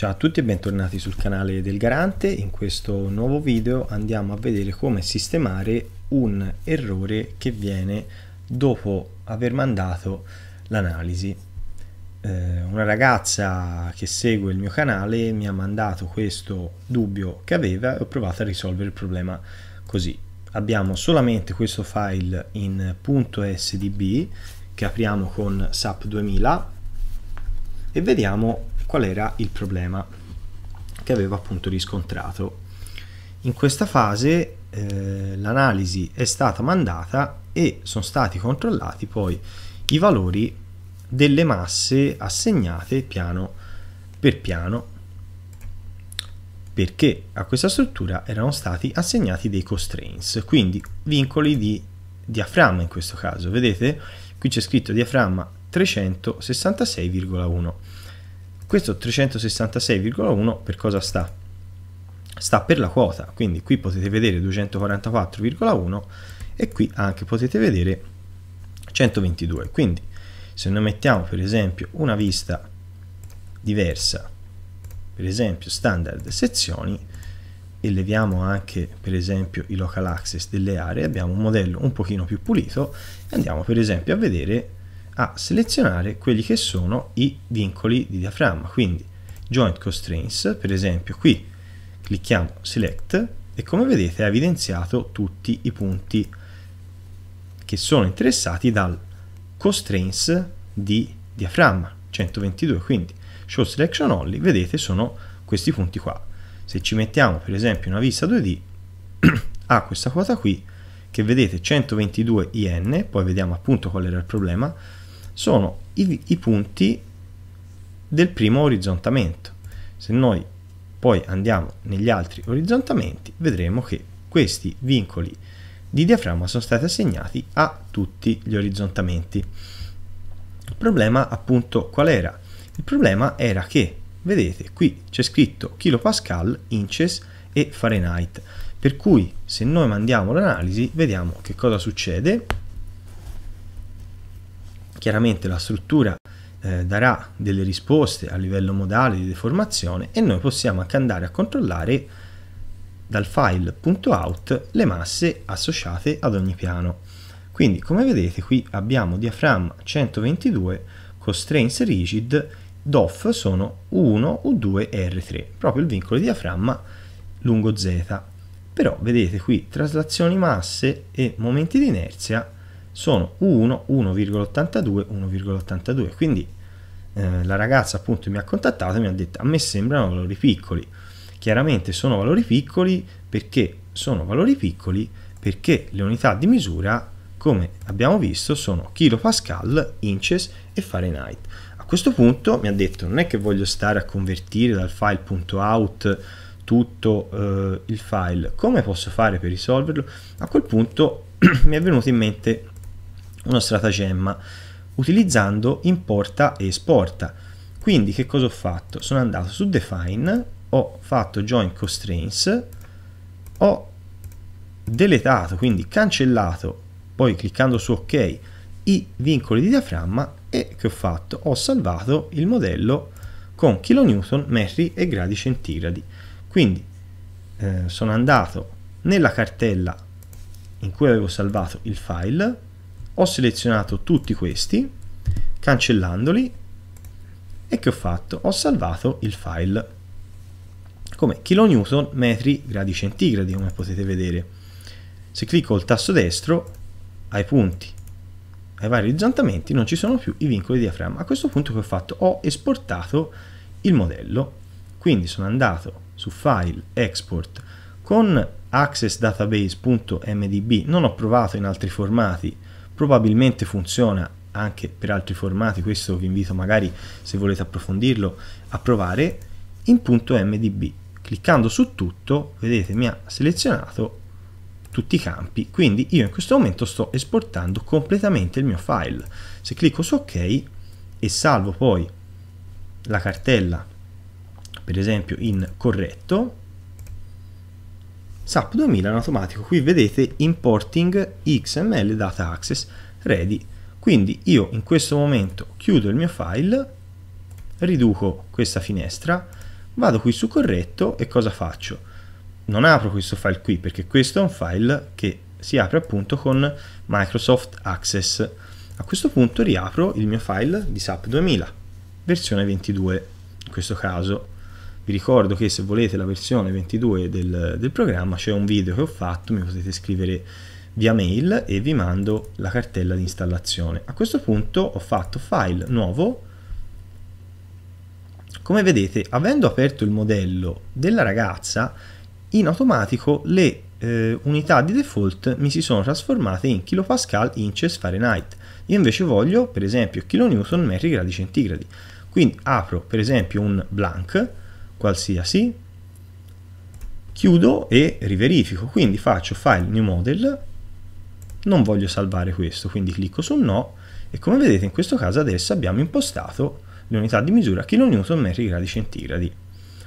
Ciao a tutti e bentornati sul canale del Garante, in questo nuovo video andiamo a vedere come sistemare un errore che viene dopo aver mandato l'analisi. Eh, una ragazza che segue il mio canale mi ha mandato questo dubbio che aveva e ho provato a risolvere il problema così. Abbiamo solamente questo file in .sdb che apriamo con SAP 2000 e vediamo qual era il problema che aveva appunto riscontrato. In questa fase eh, l'analisi è stata mandata e sono stati controllati poi i valori delle masse assegnate piano per piano perché a questa struttura erano stati assegnati dei constraints, quindi vincoli di diaframma in questo caso. Vedete, qui c'è scritto diaframma 366,1 questo 366,1 per cosa sta? Sta per la quota, quindi qui potete vedere 244,1 e qui anche potete vedere 122. Quindi se noi mettiamo per esempio una vista diversa, per esempio standard sezioni, e leviamo anche per esempio i local access delle aree abbiamo un modello un pochino più pulito e andiamo per esempio a vedere a selezionare quelli che sono i vincoli di diaframma, quindi joint constraints, per esempio qui clicchiamo select e come vedete ha evidenziato tutti i punti che sono interessati dal constraints di diaframma 122, quindi show selection only, vedete sono questi punti qua. Se ci mettiamo per esempio una vista 2D ha ah, questa quota qui che vedete 122 IN, poi vediamo appunto qual era il problema, sono i, i punti del primo orizzontamento. Se noi poi andiamo negli altri orizzontamenti, vedremo che questi vincoli di diaframma sono stati assegnati a tutti gli orizzontamenti. Il problema appunto qual era? Il problema era che, vedete, qui c'è scritto kilopascal, inches e Fahrenheit, per cui se noi mandiamo l'analisi vediamo che cosa succede chiaramente la struttura eh, darà delle risposte a livello modale di deformazione e noi possiamo anche andare a controllare dal file.out le masse associate ad ogni piano. Quindi come vedete qui abbiamo diaframma 122, constraints rigid, DOF sono 1 U2 R3, proprio il vincolo di diaframma lungo Z. Però vedete qui traslazioni masse e momenti di inerzia sono 1, 1,82, 1,82. Quindi eh, la ragazza appunto mi ha contattato e mi ha detto a me sembrano valori piccoli. Chiaramente sono valori piccoli perché sono valori piccoli perché le unità di misura come abbiamo visto sono kilopascal, inches e Fahrenheit. A questo punto mi ha detto non è che voglio stare a convertire dal file.out tutto eh, il file, come posso fare per risolverlo? A quel punto mi è venuto in mente uno stratagemma, utilizzando importa e esporta. Quindi che cosa ho fatto? Sono andato su define, ho fatto join constraints, ho deletato, quindi cancellato, poi cliccando su ok, i vincoli di diaframma e che ho fatto? Ho salvato il modello con kN, metri e gradi centigradi. Quindi eh, sono andato nella cartella in cui avevo salvato il file, ho selezionato tutti questi cancellandoli e che ho fatto? Ho salvato il file come kN metri gradi centigradi come potete vedere. Se clicco il tasto destro ai punti, ai vari orizzontamenti non ci sono più i vincoli di diaframma. A questo punto che ho fatto? Ho esportato il modello, quindi sono andato su file export con accessdatabase.mdb, non ho provato in altri formati probabilmente funziona anche per altri formati, questo vi invito magari se volete approfondirlo a provare, in punto MDB. Cliccando su tutto, vedete mi ha selezionato tutti i campi, quindi io in questo momento sto esportando completamente il mio file. Se clicco su ok e salvo poi la cartella, per esempio in corretto, SAP 2000 in automatico. Qui vedete importing XML data access ready. Quindi io in questo momento chiudo il mio file, riduco questa finestra, vado qui su corretto e cosa faccio? Non apro questo file qui perché questo è un file che si apre appunto con Microsoft Access. A questo punto riapro il mio file di SAP 2000, versione 22 in questo caso vi ricordo che se volete la versione 22 del, del programma c'è un video che ho fatto, mi potete scrivere via mail e vi mando la cartella di installazione. A questo punto ho fatto file nuovo. Come vedete, avendo aperto il modello della ragazza, in automatico le eh, unità di default mi si sono trasformate in kilopascal, inches, Fahrenheit. Io invece voglio, per esempio, kilonewton metri gradi centigradi. Quindi apro, per esempio, un blank qualsiasi, chiudo e riverifico, quindi faccio file new model, non voglio salvare questo, quindi clicco su no e come vedete in questo caso adesso abbiamo impostato le unità di misura kN metri gradi centigradi.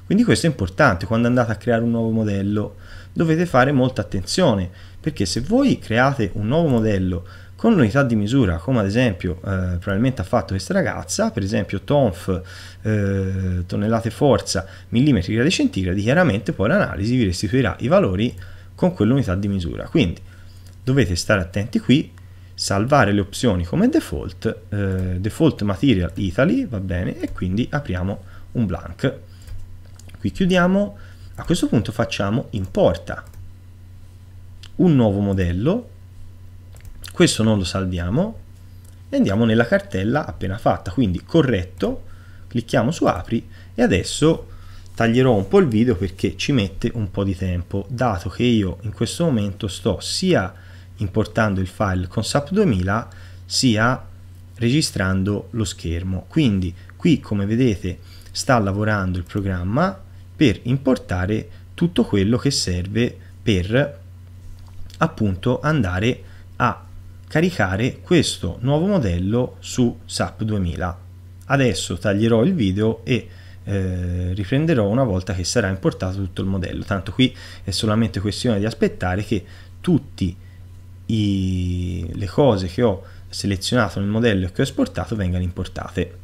Quindi questo è importante quando andate a creare un nuovo modello, dovete fare molta attenzione perché se voi create un nuovo modello con l'unità di misura come ad esempio eh, probabilmente ha fatto questa ragazza, per esempio tonf, eh, tonnellate forza, millimetri gradi centigradi, chiaramente poi l'analisi vi restituirà i valori con quell'unità di misura. Quindi dovete stare attenti qui, salvare le opzioni come default, eh, default material Italy, va bene, e quindi apriamo un blank. Qui chiudiamo, a questo punto facciamo importa un nuovo modello questo non lo salviamo e andiamo nella cartella appena fatta, quindi corretto, clicchiamo su apri e adesso taglierò un po' il video perché ci mette un po' di tempo, dato che io in questo momento sto sia importando il file con SAP 2000 sia registrando lo schermo. Quindi qui come vedete sta lavorando il programma per importare tutto quello che serve per appunto andare a caricare questo nuovo modello su SAP 2000. Adesso taglierò il video e eh, riprenderò una volta che sarà importato tutto il modello. Tanto qui è solamente questione di aspettare che tutte le cose che ho selezionato nel modello e che ho esportato vengano importate.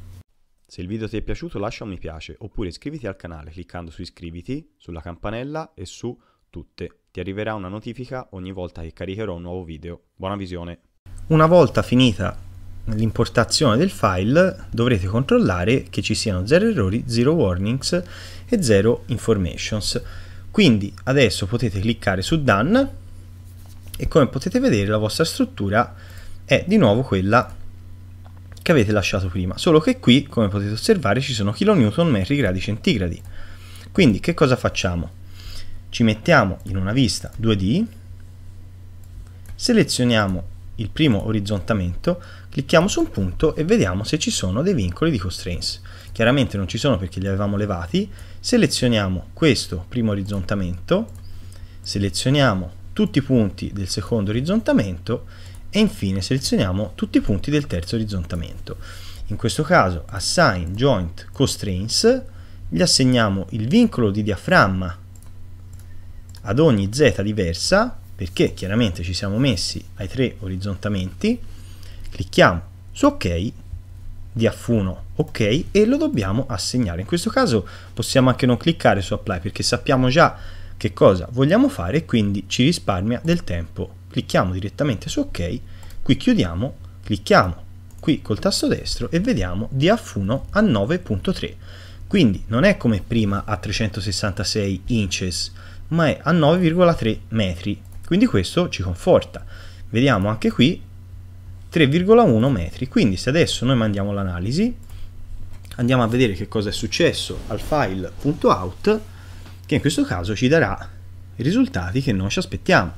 Se il video ti è piaciuto lascia un mi piace oppure iscriviti al canale cliccando su iscriviti, sulla campanella e su tutte. Ti arriverà una notifica ogni volta che caricherò un nuovo video. Buona visione! Una volta finita l'importazione del file dovrete controllare che ci siano 0 errori, 0 warnings e 0 informations. Quindi adesso potete cliccare su Done e come potete vedere la vostra struttura è di nuovo quella che avete lasciato prima, solo che qui come potete osservare ci sono kN metri gradi centigradi. Quindi che cosa facciamo? Ci mettiamo in una vista 2D, selezioniamo il primo orizzontamento, clicchiamo su un punto e vediamo se ci sono dei vincoli di constraints. Chiaramente non ci sono perché li avevamo levati, selezioniamo questo primo orizzontamento, selezioniamo tutti i punti del secondo orizzontamento e infine selezioniamo tutti i punti del terzo orizzontamento. In questo caso assign joint constraints, gli assegniamo il vincolo di diaframma ad ogni z diversa perché chiaramente ci siamo messi ai tre orizzontamenti, clicchiamo su ok, di 1 ok e lo dobbiamo assegnare. In questo caso possiamo anche non cliccare su apply perché sappiamo già che cosa vogliamo fare e quindi ci risparmia del tempo. Clicchiamo direttamente su ok, qui chiudiamo, clicchiamo qui col tasto destro e vediamo di F1 a 9.3. Quindi non è come prima a 366 inches, ma è a 9,3 metri quindi questo ci conforta. Vediamo anche qui 3,1 metri. Quindi se adesso noi mandiamo l'analisi, andiamo a vedere che cosa è successo al file.out, che in questo caso ci darà i risultati che noi ci aspettiamo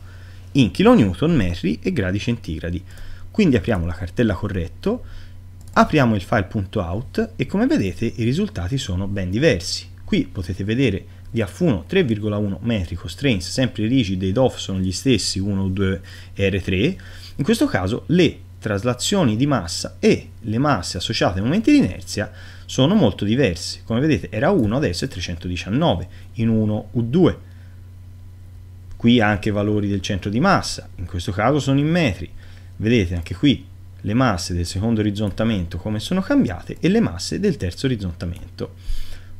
in kN, metri e gradi centigradi. Quindi apriamo la cartella corretto, apriamo il file.out e come vedete i risultati sono ben diversi. Qui potete vedere di F1 3,1 metri constraints sempre rigidi ed off sono gli stessi 1 2 R3 in questo caso le traslazioni di massa e le masse associate ai momenti di inerzia sono molto diverse come vedete era 1 adesso è 319 in 1 U2 qui anche i valori del centro di massa in questo caso sono in metri vedete anche qui le masse del secondo orizzontamento come sono cambiate e le masse del terzo orizzontamento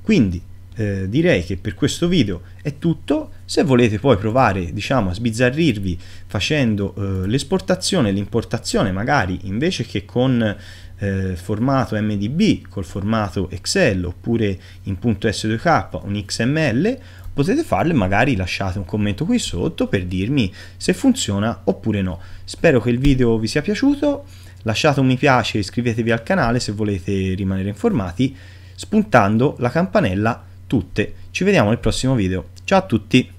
quindi eh, direi che per questo video è tutto se volete poi provare diciamo a sbizzarrirvi facendo eh, l'esportazione e l'importazione magari invece che con eh, formato MDB col formato Excel oppure in .s2k un XML potete farle magari lasciate un commento qui sotto per dirmi se funziona oppure no spero che il video vi sia piaciuto lasciate un mi piace e iscrivetevi al canale se volete rimanere informati spuntando la campanella tutte. Ci vediamo nel prossimo video. Ciao a tutti!